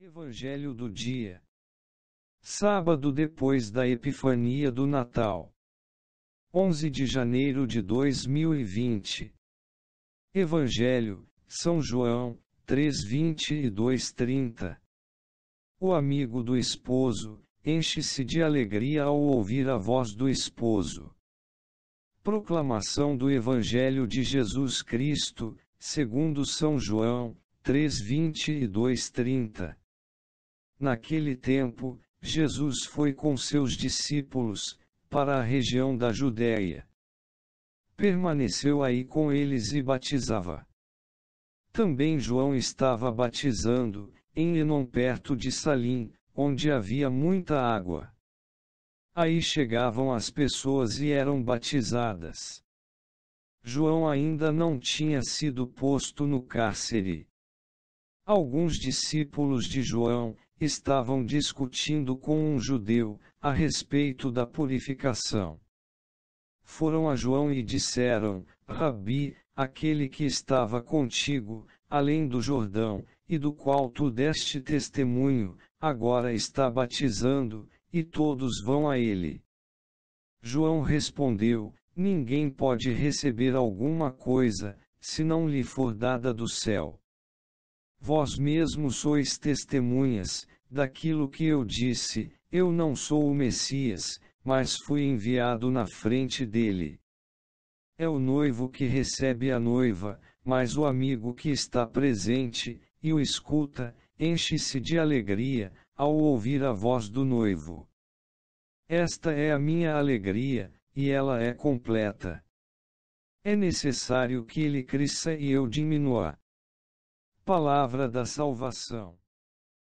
Evangelho do dia. Sábado depois da Epifania do Natal. 11 de janeiro de 2020. Evangelho, São João, 3:20 e 2:30. O amigo do esposo enche-se de alegria ao ouvir a voz do esposo. Proclamação do Evangelho de Jesus Cristo, segundo São João, 3:20 e 2:30. Naquele tempo, Jesus foi com seus discípulos, para a região da Judéia. Permaneceu aí com eles e batizava. Também João estava batizando, em Enon perto de Salim, onde havia muita água. Aí chegavam as pessoas e eram batizadas. João ainda não tinha sido posto no cárcere. Alguns discípulos de João, estavam discutindo com um judeu, a respeito da purificação. Foram a João e disseram: Rabi, aquele que estava contigo, além do Jordão, e do qual tu deste testemunho, agora está batizando, e todos vão a ele. João respondeu: Ninguém pode receber alguma coisa, se não lhe for dada do céu. Vós mesmos sois testemunhas, daquilo que eu disse, eu não sou o Messias, mas fui enviado na frente dele. É o noivo que recebe a noiva, mas o amigo que está presente, e o escuta, enche-se de alegria, ao ouvir a voz do noivo. Esta é a minha alegria, e ela é completa. É necessário que ele cresça e eu diminua palavra da salvação.